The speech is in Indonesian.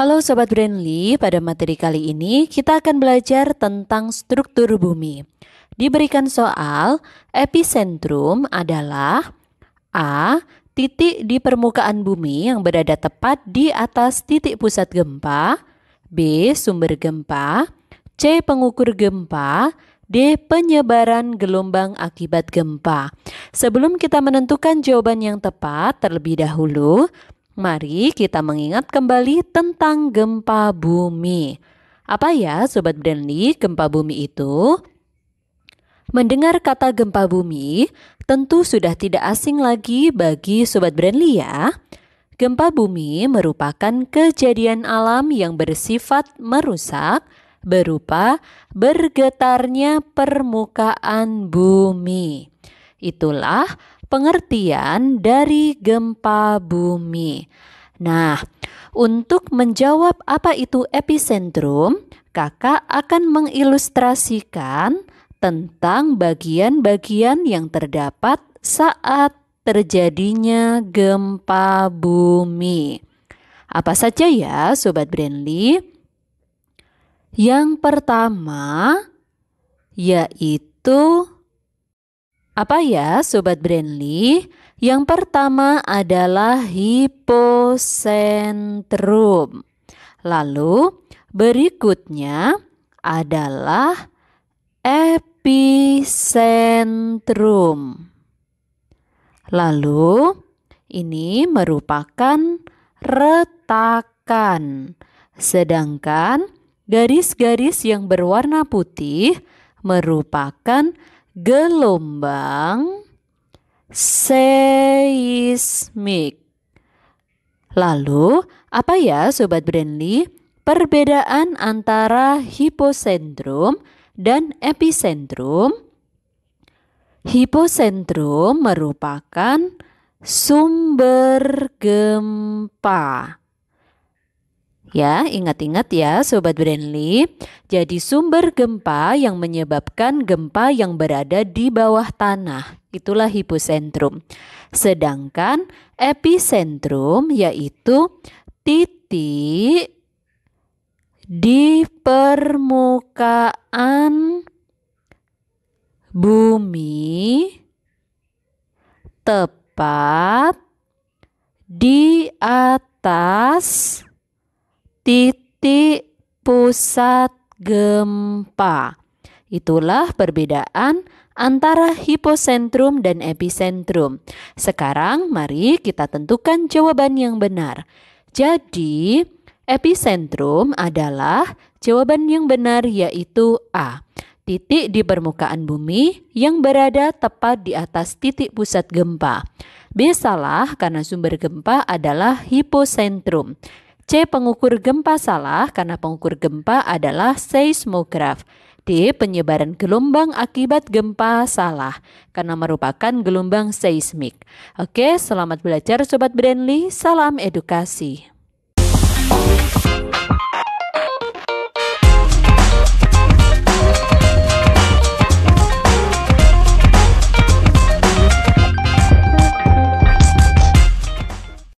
Halo Sobat Brandly, pada materi kali ini kita akan belajar tentang struktur bumi. Diberikan soal, epicentrum adalah A. Titik di permukaan bumi yang berada tepat di atas titik pusat gempa B. Sumber gempa C. Pengukur gempa D. Penyebaran gelombang akibat gempa Sebelum kita menentukan jawaban yang tepat terlebih dahulu, mari kita mengingat kembali tentang gempa bumi. Apa ya Sobat Brandly gempa bumi itu? Mendengar kata gempa bumi tentu sudah tidak asing lagi bagi Sobat Brandly ya. Gempa bumi merupakan kejadian alam yang bersifat merusak berupa bergetarnya permukaan bumi. Itulah pengertian dari gempa bumi. Nah, untuk menjawab apa itu epicentrum, kakak akan mengilustrasikan tentang bagian-bagian yang terdapat saat terjadinya gempa bumi. Apa saja ya, Sobat Brandly? Yang pertama yaitu apa ya Sobat Brandly? Yang pertama adalah hipocentrum. Lalu berikutnya adalah epicentrum. Lalu ini merupakan retakan. Sedangkan garis-garis yang berwarna putih merupakan gelombang seismik. Lalu, apa ya Sobat Brandly? Perbedaan antara hiposentrum dan episentrum. Hiposentrum merupakan sumber gempa. Ya, ingat-ingat ya Sobat Brandly. Jadi sumber gempa yang menyebabkan gempa yang berada di bawah tanah, itulah hipocentrum. Sedangkan epicentrum yaitu titik di permukaan bumi tepat di atas titik pusat gempa. Itulah perbedaan antara hipocentrum dan epicentrum. Sekarang mari kita tentukan jawaban yang benar. Jadi, epicentrum adalah jawaban yang benar yaitu A. Titik di permukaan bumi yang berada tepat di atas titik pusat gempa. B salah karena sumber gempa adalah hipocentrum. C. Pengukur gempa salah karena pengukur gempa adalah seismograf. D. Penyebaran gelombang akibat gempa salah karena merupakan gelombang seismik. Oke, selamat belajar Sobat Brandly. Salam edukasi.